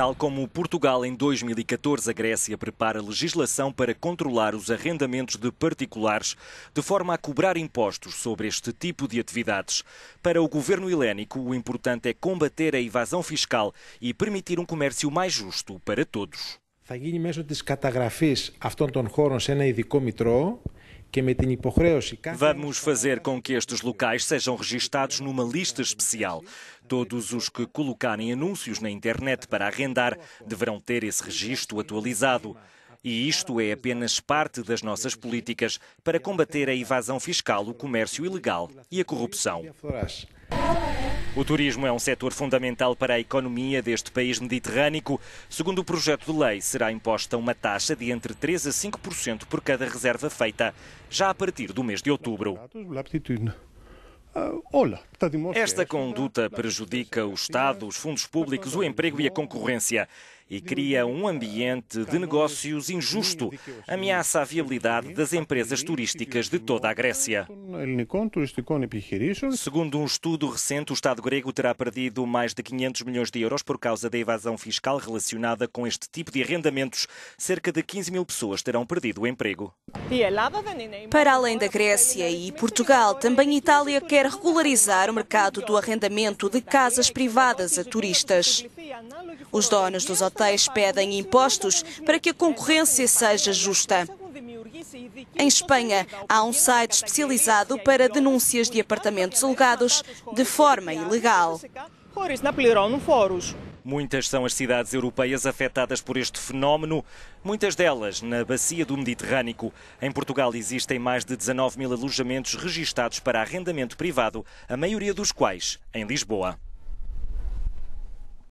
Tal como Portugal em 2014, a Grécia prepara legislação para controlar os arrendamentos de particulares, de forma a cobrar impostos sobre este tipo de atividades. Para o governo helénico, o importante é combater a evasão fiscal e permitir um comércio mais justo para todos. Θα γίνει μέσω της καταγραφής αυτών των χώρων σε ένα ειδικό μητρό é Vamos fazer com que estes locais sejam registados numa lista especial. Todos os que colocarem anúncios na internet para arrendar deverão ter esse registro atualizado. E isto é apenas parte das nossas políticas para combater a evasão fiscal, o comércio ilegal e a corrupção. O turismo é um setor fundamental para a economia deste país mediterrâneo. Segundo o projeto de lei, será imposta uma taxa de entre 3% a 5% por cada reserva feita, já a partir do mês de outubro. Ah, Olá, esta conduta prejudica o Estado, os fundos públicos, o emprego e a concorrência e cria um ambiente de negócios injusto. Ameaça a viabilidade das empresas turísticas de toda a Grécia. Segundo um estudo recente, o Estado grego terá perdido mais de 500 milhões de euros por causa da evasão fiscal relacionada com este tipo de arrendamentos. Cerca de 15 mil pessoas terão perdido o emprego. Para além da Grécia e Portugal, também Itália quer regularizar o mercado do arrendamento de casas privadas a turistas. Os donos dos hotéis pedem impostos para que a concorrência seja justa. Em Espanha, há um site especializado para denúncias de apartamentos alugados de forma ilegal. Muitas são as cidades europeias afetadas por este fenómeno, muitas delas na bacia do Mediterrâneo. Em Portugal existem mais de 19 mil alojamentos registados para arrendamento privado, a maioria dos quais em Lisboa.